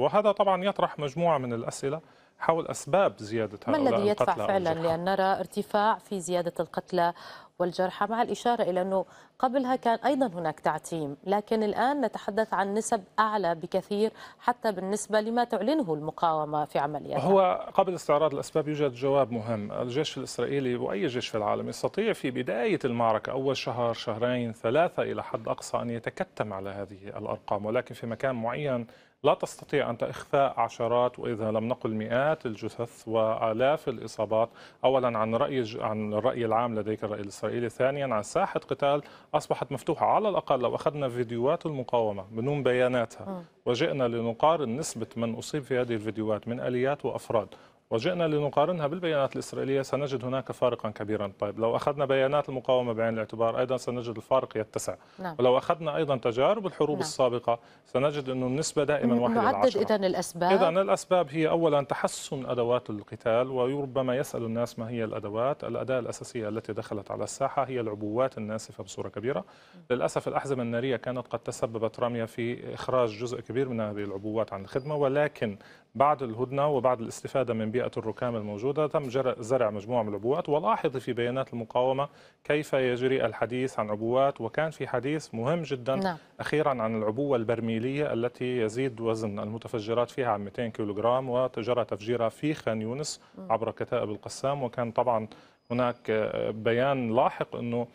وهذا طبعا يطرح مجموعة من الأسئلة حول أسباب زيادة هؤلاء ما الذي يدفع فعلا لأن نرى ارتفاع في زيادة القتلى والجرحى مع الإشارة إلى أنه قبلها كان أيضا هناك تعتيم لكن الآن نتحدث عن نسب أعلى بكثير حتى بالنسبة لما تعلنه المقاومة في عملية هو قبل استعراض الأسباب يوجد جواب مهم الجيش الإسرائيلي وأي جيش في العالم يستطيع في بداية المعركة أول شهر شهرين ثلاثة إلى حد أقصى أن يتكتم على هذه الأرقام ولكن في مكان معين لا تستطيع أنت إخفاء عشرات وإذا لم نقل مئات مئات الجثث والاف الاصابات اولا عن راي عن الراي العام لديك الراي الاسرائيلي ثانيا عن ساحه قتال اصبحت مفتوحه على الاقل لو اخذنا فيديوهات المقاومه بدون بياناتها آه. وجئنا لنقارن نسبه من اصيب في هذه الفيديوهات من اليات وافراد وجئنا لنقارنها بالبيانات الإسرائيلية سنجد هناك فارقا كبيرا طيب لو أخذنا بيانات المقاومة بعين الاعتبار أيضا سنجد الفارق يتسع نعم. ولو أخذنا أيضا تجارب الحروب نعم. السابقة سنجد أنه النسبة دائما نعم، واحدة نعدد إذا الأسباب إذا الأسباب هي أولا تحسن أدوات القتال وربما يسأل الناس ما هي الأدوات الأداة الأساسية التي دخلت على الساحة هي العبوات الناسفة بصورة كبيرة للأسف الأحزمة النارية كانت قد تسببت رمية في إخراج جزء كبير من هذه العبوات عن الخدمة ولكن بعد الهدنة وبعد الاستفادة من بيئة بيئة الركام الموجودة تم زرع مجموعة من العبوات ولاحظ في بيانات المقاومة كيف يجري الحديث عن عبوات وكان في حديث مهم جدا نعم. أخيرا عن العبوة البرميلية التي يزيد وزن المتفجرات فيها عن 200 كيلوغرام وجرى تفجيرها في خان يونس عبر كتائب القسام وكان طبعا هناك بيان لاحق أنه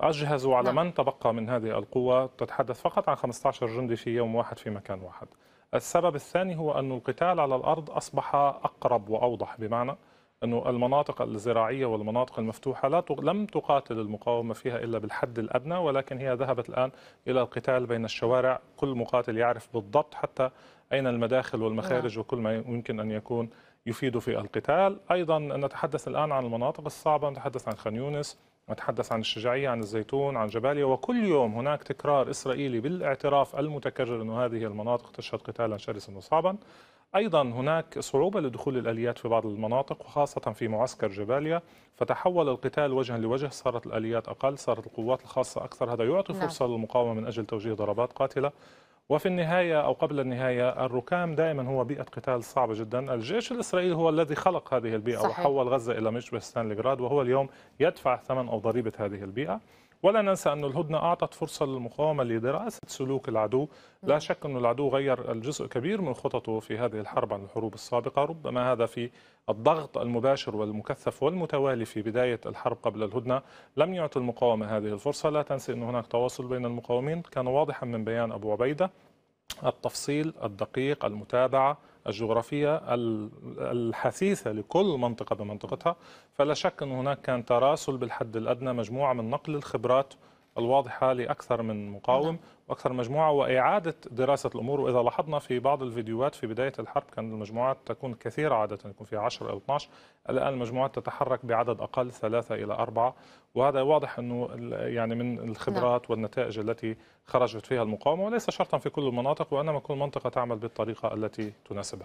أجهزوا على نعم. من تبقى من هذه القوة تتحدث فقط عن 15 جندي في يوم واحد في مكان واحد السبب الثاني هو أن القتال على الأرض أصبح أقرب وأوضح بمعنى أنه المناطق الزراعية والمناطق المفتوحة لا لم تقاتل المقاومة فيها إلا بالحد الأدنى ولكن هي ذهبت الآن إلى القتال بين الشوارع كل مقاتل يعرف بالضبط حتى أين المداخل والمخارج نعم. وكل ما يمكن أن يكون يفيد في القتال أيضا نتحدث الآن عن المناطق الصعبة نتحدث عن خان يونس وتحدث عن الشجاعية عن الزيتون عن جباليا وكل يوم هناك تكرار إسرائيلي بالاعتراف المتكرر أن هذه المناطق تشهد قتالا شرسا وصعبا أيضا هناك صعوبة لدخول الآليات في بعض المناطق وخاصة في معسكر جباليا فتحول القتال وجها لوجه صارت الآليات أقل صارت القوات الخاصة أكثر هذا يعطي نعم. فرصة للمقاومة من أجل توجيه ضربات قاتلة وفي النهاية أو قبل النهاية الركام دائما هو بيئة قتال صعبة جدا الجيش الإسرائيلي هو الذي خلق هذه البيئة صحيح. وحول غزة إلى مشبه ستانليغراد وهو اليوم يدفع ثمن أو ضريبة هذه البيئة ولا ننسى أن الهدنة أعطت فرصة للمقاومة لدراسة سلوك العدو لا شك أن العدو غير الجزء كبير من خططه في هذه الحرب عن الحروب السابقة ربما هذا في الضغط المباشر والمكثف والمتوالي في بداية الحرب قبل الهدنة لم يعطي المقاومة هذه الفرصة لا تنسى أن هناك تواصل بين المقاومين كان واضحا من بيان أبو عبيدة التفصيل الدقيق المتابعة الجغرافية الحثيثة لكل منطقة بمنطقتها فلا شك أن هناك كان تراسل بالحد الأدنى مجموعة من نقل الخبرات الواضحة لأكثر من مقاوم نعم. وأكثر مجموعة وإعادة دراسة الأمور وإذا لاحظنا في بعض الفيديوهات في بداية الحرب كان المجموعات تكون كثيرة عادة يكون فيها 10 أو 12 الآن المجموعات تتحرك بعدد أقل ثلاثة إلى أربعة وهذا واضح أنه يعني من الخبرات نعم. والنتائج التي خرجت فيها المقاومة وليس شرطا في كل المناطق وإنما كل منطقة تعمل بالطريقة التي تناسبها